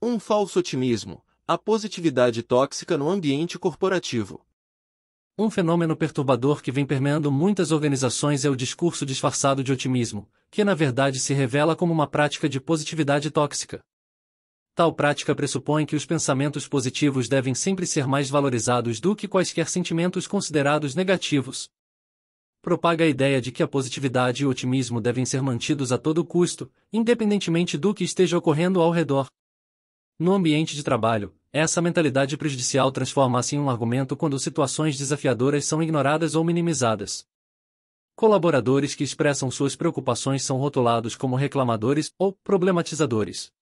Um falso otimismo, a positividade tóxica no ambiente corporativo. Um fenômeno perturbador que vem permeando muitas organizações é o discurso disfarçado de otimismo, que na verdade se revela como uma prática de positividade tóxica. Tal prática pressupõe que os pensamentos positivos devem sempre ser mais valorizados do que quaisquer sentimentos considerados negativos. Propaga a ideia de que a positividade e o otimismo devem ser mantidos a todo custo, independentemente do que esteja ocorrendo ao redor. No ambiente de trabalho, essa mentalidade prejudicial transforma-se em um argumento quando situações desafiadoras são ignoradas ou minimizadas. Colaboradores que expressam suas preocupações são rotulados como reclamadores ou problematizadores.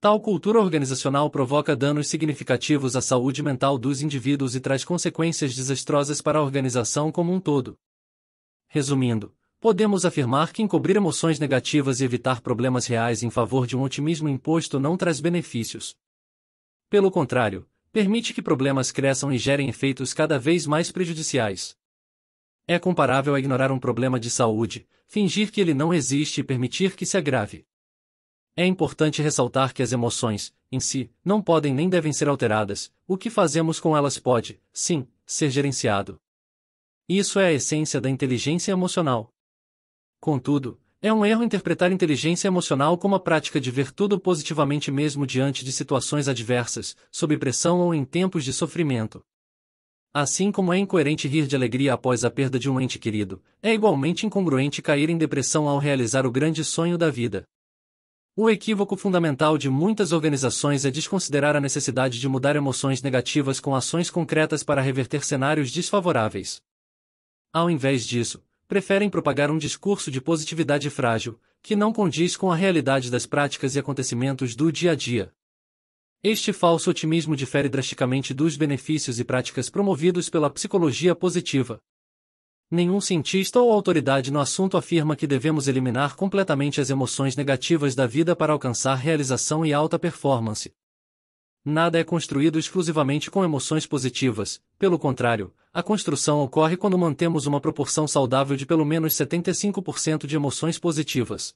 Tal cultura organizacional provoca danos significativos à saúde mental dos indivíduos e traz consequências desastrosas para a organização como um todo. Resumindo, Podemos afirmar que encobrir emoções negativas e evitar problemas reais em favor de um otimismo imposto não traz benefícios. Pelo contrário, permite que problemas cresçam e gerem efeitos cada vez mais prejudiciais. É comparável a ignorar um problema de saúde, fingir que ele não existe e permitir que se agrave. É importante ressaltar que as emoções, em si, não podem nem devem ser alteradas, o que fazemos com elas pode, sim, ser gerenciado. Isso é a essência da inteligência emocional. Contudo, é um erro interpretar inteligência emocional como a prática de ver tudo positivamente mesmo diante de situações adversas, sob pressão ou em tempos de sofrimento. Assim como é incoerente rir de alegria após a perda de um ente querido, é igualmente incongruente cair em depressão ao realizar o grande sonho da vida. O equívoco fundamental de muitas organizações é desconsiderar a necessidade de mudar emoções negativas com ações concretas para reverter cenários desfavoráveis. Ao invés disso, preferem propagar um discurso de positividade frágil, que não condiz com a realidade das práticas e acontecimentos do dia a dia. Este falso otimismo difere drasticamente dos benefícios e práticas promovidos pela psicologia positiva. Nenhum cientista ou autoridade no assunto afirma que devemos eliminar completamente as emoções negativas da vida para alcançar realização e alta performance, Nada é construído exclusivamente com emoções positivas, pelo contrário, a construção ocorre quando mantemos uma proporção saudável de pelo menos 75% de emoções positivas.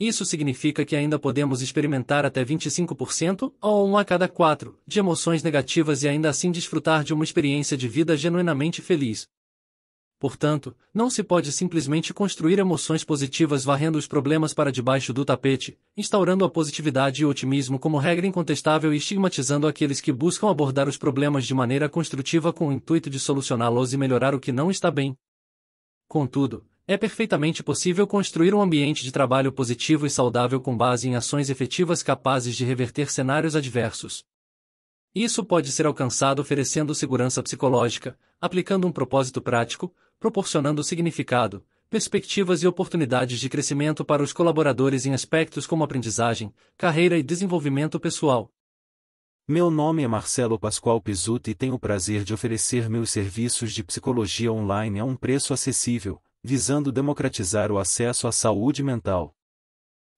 Isso significa que ainda podemos experimentar até 25%, ou 1 a cada 4, de emoções negativas e ainda assim desfrutar de uma experiência de vida genuinamente feliz. Portanto, não se pode simplesmente construir emoções positivas varrendo os problemas para debaixo do tapete, instaurando a positividade e otimismo como regra incontestável e estigmatizando aqueles que buscam abordar os problemas de maneira construtiva com o intuito de solucioná-los e melhorar o que não está bem. Contudo, é perfeitamente possível construir um ambiente de trabalho positivo e saudável com base em ações efetivas capazes de reverter cenários adversos. Isso pode ser alcançado oferecendo segurança psicológica, aplicando um propósito prático, proporcionando significado, perspectivas e oportunidades de crescimento para os colaboradores em aspectos como aprendizagem, carreira e desenvolvimento pessoal. Meu nome é Marcelo Pascoal Pizzuti e tenho o prazer de oferecer meus serviços de psicologia online a um preço acessível, visando democratizar o acesso à saúde mental.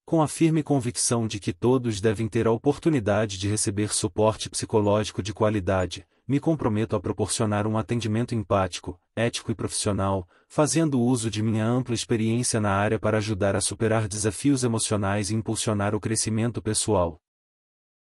Com a firme convicção de que todos devem ter a oportunidade de receber suporte psicológico de qualidade, me comprometo a proporcionar um atendimento empático, ético e profissional, fazendo uso de minha ampla experiência na área para ajudar a superar desafios emocionais e impulsionar o crescimento pessoal.